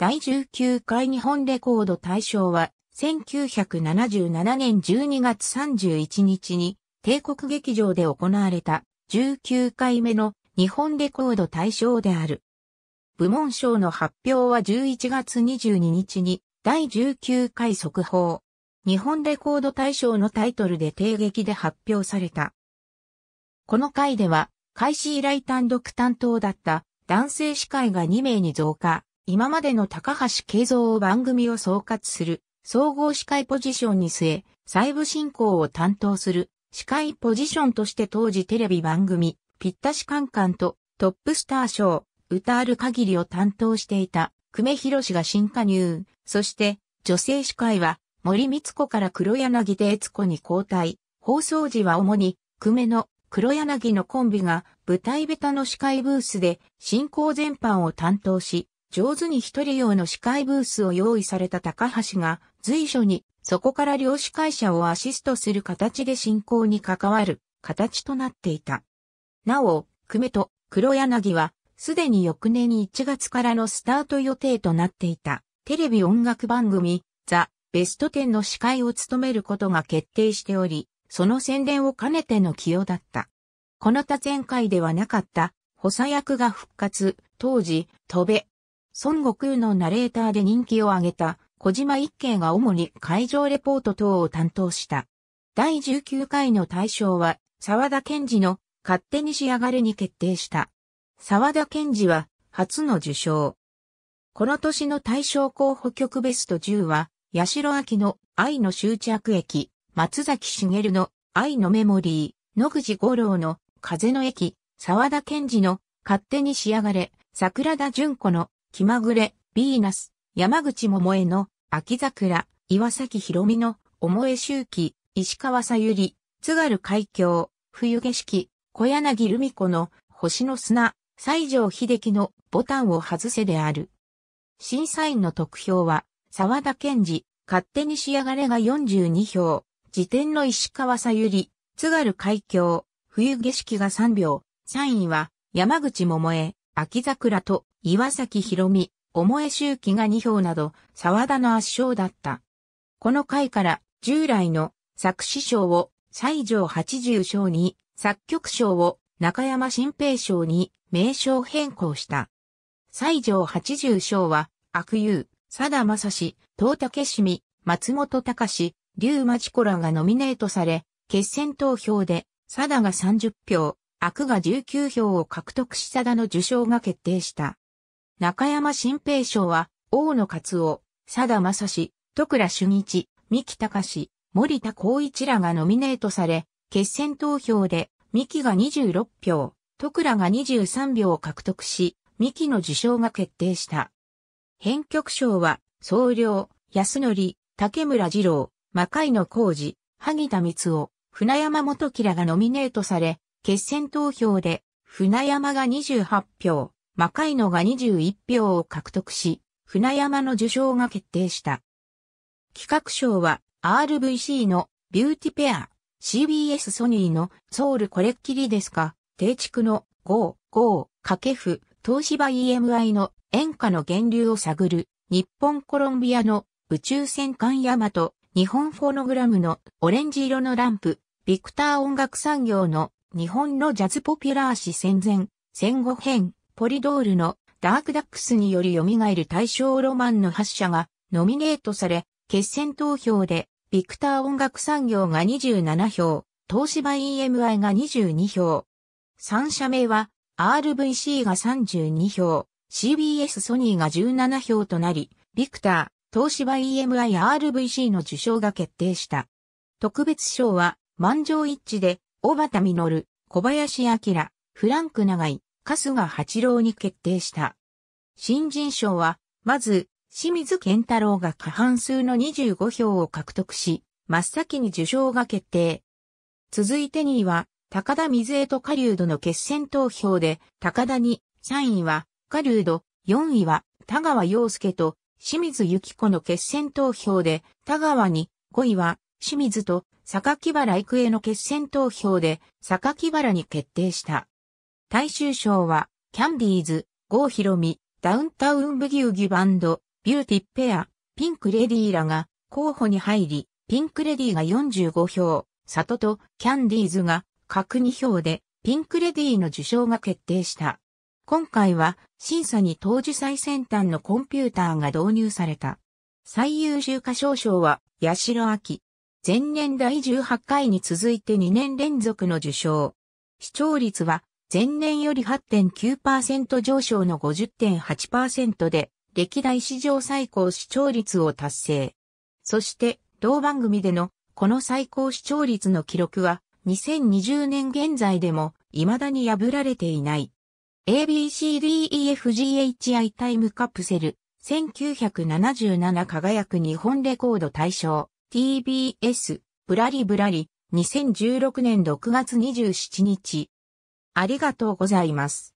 第19回日本レコード大賞は、1977年12月31日に、帝国劇場で行われた19回目の日本レコード大賞である。部門賞の発表は11月22日に第19回速報。日本レコード大賞のタイトルで定劇で発表された。この回では、開始以来単独担当だった男性司会が2名に増加。今までの高橋慶三を番組を総括する、総合司会ポジションに据え、細部進行を担当する、司会ポジションとして当時テレビ番組、ぴったしカンカンとトップスターショー、歌ある限りを担当していた、久米宏が新加入、そして、女性司会は、森光子から黒柳で悦子に交代、放送時は主に、久米の黒柳のコンビが、舞台ベタの司会ブースで、進行全般を担当し、上手に一人用の司会ブースを用意された高橋が随所にそこから両司会者をアシストする形で進行に関わる形となっていた。なお、久米と黒柳はすでに翌年に1月からのスタート予定となっていたテレビ音楽番組ザ・ベスト10の司会を務めることが決定しており、その宣伝を兼ねての起用だった。この他前回ではなかった補佐役が復活、当時、戸部、孫悟空のナレーターで人気を上げた小島一慶が主に会場レポート等を担当した。第19回の大賞は沢田賢治の勝手に仕上がれに決定した。沢田賢治は初の受賞。この年の大賞候補曲ベスト10は、八代明の愛の終着駅、松崎茂の愛のメモリー、野口五郎の風の駅、沢田賢治の勝手に仕上がれ、桜田淳子の気まぐれ、ヴィーナス、山口桃江の、秋桜、岩崎宏美の、思え周期、石川さゆり、津軽海峡、冬景色、小柳ルミ子の、星の砂、西城秀樹の、ボタンを外せである。審査員の得票は、沢田健二、勝手に仕上がれが42票、辞典の石川さゆり、津軽海峡、冬景色が3票、3位は、山口桃江、秋桜と、岩崎博美、思え周期が2票など、沢田の圧勝だった。この回から従来の作詞賞を西条八十賞に、作曲賞を中山新平賞に名称変更した。西条八十賞は、悪友、佐田正史、東竹志美、松本隆、竜町子らがノミネートされ、決選投票で、佐田が30票、悪が19票を獲得し佐田の受賞が決定した。中山新平賞は、大野勝夫、佐田正史、徳良俊一、三木隆、森田光一らがノミネートされ、決選投票で、三木が26票、徳良が23票を獲得し、三木の受賞が決定した。編曲賞は、総領、安則、竹村二郎、魔界の工事、萩田光夫、船山元樹らがノミネートされ、決選投票で、船山が28票、魔界のが21票を獲得し、船山の受賞が決定した。企画賞は RVC のビューティペア、CBS ソニーのソウルこれっきりですか、定畜の5、5、掛布、東芝 EMI の演歌の源流を探る、日本コロンビアの宇宙戦艦ヤマト、日本フォノグラムのオレンジ色のランプ、ビクター音楽産業の日本のジャズポピュラー史戦前、戦後編、ポリドールのダークダックスにより蘇る大正ロマンの発射がノミネートされ、決選投票でビクター音楽産業が27票、東芝 EMI が22票。3社名は RVC が32票、CBS ソニーが17票となり、ビクター、東芝 EMI RVC の受賞が決定した。特別賞は満場一致で、小畑実、小林明、フランク長井、春日八郎に決定した。新人賞は、まず、清水健太郎が過半数の25票を獲得し、真っ先に受賞が決定。続いて2位は、高田水江と狩人の決戦投票で、高田に、3位は、狩人、4位は、田川洋介と、清水幸子の決戦投票で、田川に、5位は、清水と、榊原育英の決戦投票で、榊原に決定した。大衆賞は、キャンディーズ、郷ヒロミ、ダウンタウンブギウギバンド、ビューティッペア、ピンクレディーらが候補に入り、ピンクレディーが45票、里とキャンディーズが各2票で、ピンクレディーの受賞が決定した。今回は審査に当時最先端のコンピューターが導入された。最優秀歌唱賞は八代明。前年第18回に続いて2年連続の受賞。視聴率は前年より8.9%上昇の50.8%で、歴代史上最高視聴率を達成。そして、同番組でのこの最高視聴率の記録は、2020年現在でも未だに破られていない。ABCDEFGHI タイムカプセル、1977輝く日本レコード大賞、TBS、ぶらりぶらり、2016年6月27日。ありがとうございます。